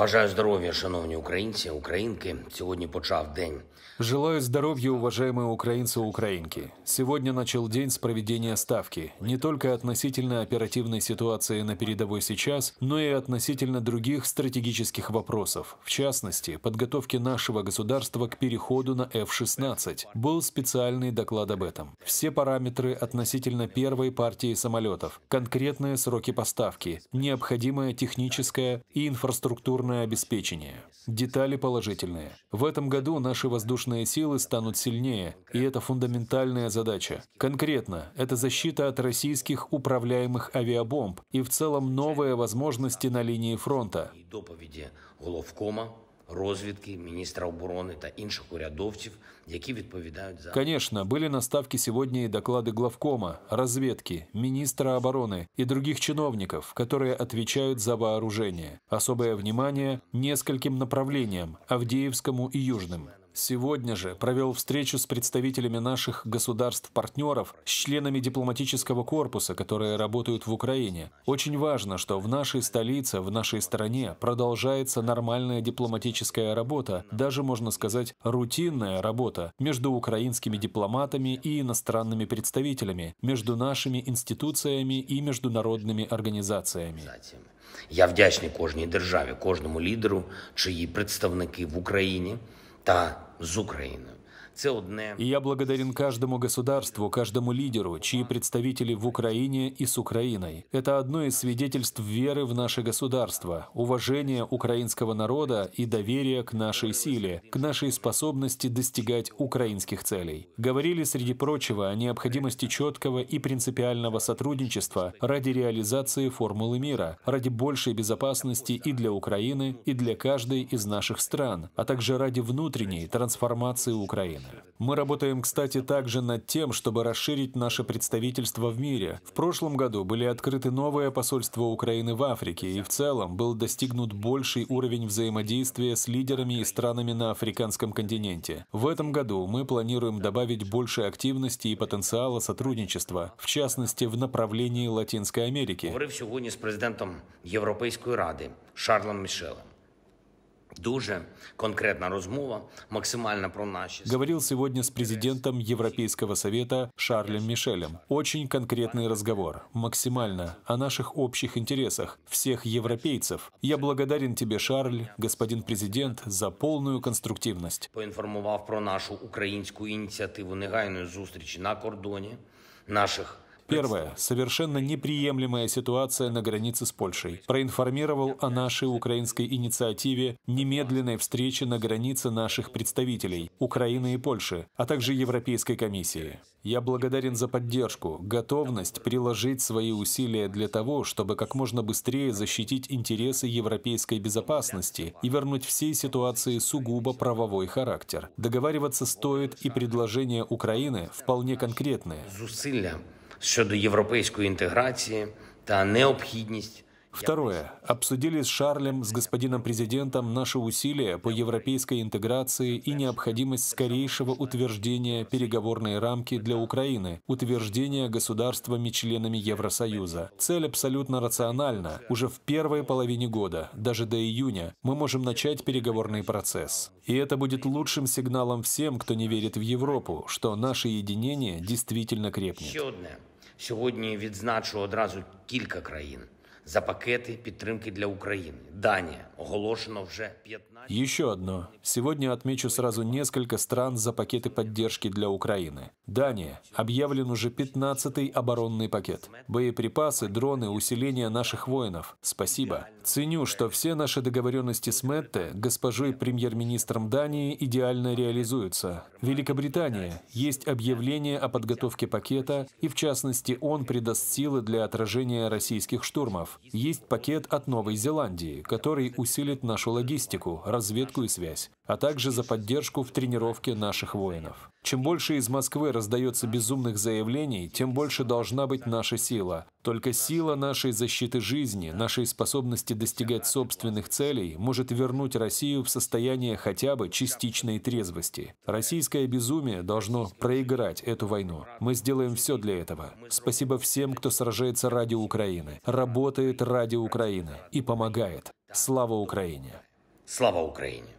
Бажаю здоровья, шановні українці, украинки. Сегодня почав день. Желаю здоровья, уважаемые украинцы украинки. Сегодня начал день с проведения ставки. Не только относительно оперативной ситуации на передовой сейчас, но и относительно других стратегических вопросов. В частности, подготовки нашего государства к переходу на F-16. Был специальный доклад об этом. Все параметры относительно первой партии самолетов, конкретные сроки поставки, необходимая техническая и инфраструктурная компьютерное обеспечение. Детали положительные. В этом году наши воздушные силы станут сильнее, и это фундаментальная задача. Конкретно, это защита от российских управляемых авиабомб и в целом новые возможности на линии фронта розвідки, міністра оборони та інших урядовців, які відповідають за Конечно, были наставки ставке сегодня и доклады главкома, разведки, министра обороны и других чиновников, которые отвечают за вооружение. Особое внимание нескольким направлениям – Авдеевскому и Южным сегодня же провел встречу с представителями наших государств-партнеров, с членами дипломатического корпуса, которые работают в Украине. Очень важно, что в нашей столице, в нашей стране продолжается нормальная дипломатическая работа, даже, можно сказать, рутинная работа между украинскими дипломатами и иностранными представителями, между нашими институциями и международными организациями. Я вдячний каждой державе, каждому лидеру, чьи представники в Украине та з України. И я благодарен каждому государству, каждому лидеру, чьи представители в Украине и с Украиной. Это одно из свидетельств веры в наше государство, уважения украинского народа и доверия к нашей силе, к нашей способности достигать украинских целей. Говорили, среди прочего, о необходимости четкого и принципиального сотрудничества ради реализации формулы мира, ради большей безопасности и для Украины, и для каждой из наших стран, а также ради внутренней трансформации Украины. Украины. Мы работаем, кстати, также над тем, чтобы расширить наше представительство в мире. В прошлом году были открыты новые посольства Украины в Африке, и в целом был достигнут больший уровень взаимодействия с лидерами и странами на африканском континенте. В этом году мы планируем добавить больше активности и потенциала сотрудничества, в частности, в направлении Латинской Америки. Говорил сегодня с президентом Европейской Рады Шарлом Мишелем. Дуже конкретная размова, максимально про наши. Говорил сегодня с президентом Европейского совета Шарлем Мишелем. Очень конкретный разговор, максимально о наших общих интересах, всех европейцев. Я благодарен тебе, Шарль, господин президент, за полную конструктивность. Поинформовав про нашу украинскую инициативу негайної зустрічі на кордоне наших Первое. Совершенно неприемлемая ситуация на границе с Польшей. Проинформировал о нашей украинской инициативе немедленной встречи на границе наших представителей Украины и Польши, а также Европейской комиссии. Я благодарен за поддержку, готовность приложить свои усилия для того, чтобы как можно быстрее защитить интересы европейской безопасности и вернуть всей ситуации сугубо правовой характер. Договариваться стоит, и предложения Украины вполне конкретные щодо европейской интеграции та необходимость Второе. Обсудили с Шарлем, с господином президентом наши усилия по европейской интеграции и необходимость скорейшего утверждения переговорной рамки для Украины, утверждения государствами-членами Евросоюза. Цель абсолютно рациональна. Уже в первой половине года, даже до июня, мы можем начать переговорный процесс. И это будет лучшим сигналом всем, кто не верит в Европу, что наше единение действительно крепнет. Сьогодні відзначу одразу кілька країн за пакети підтримки для України. Данія оголошено вже 15. Еще одно. Сегодня отмечу сразу несколько стран за пакеты поддержки для Украины. Дания. Объявлен уже 15-й оборонный пакет. Боеприпасы, дроны, усиление наших воинов. Спасибо. Ценю, что все наши договоренности с Метте, госпожой премьер-министром Дании, идеально реализуются. Великобритания. Есть объявление о подготовке пакета, и в частности он придаст силы для отражения российских штурмов. Есть пакет от Новой Зеландии, который усилит нашу логистику, разведку и связь, а также за поддержку в тренировке наших воинов. Чем больше из Москвы раздается безумных заявлений, тем больше должна быть наша сила. Только сила нашей защиты жизни, нашей способности достигать собственных целей, может вернуть Россию в состояние хотя бы частичной трезвости. Российское безумие должно проиграть эту войну. Мы сделаем все для этого. Спасибо всем, кто сражается ради Украины, работает ради Украины и помогает. Слава Украине! Слава Україні!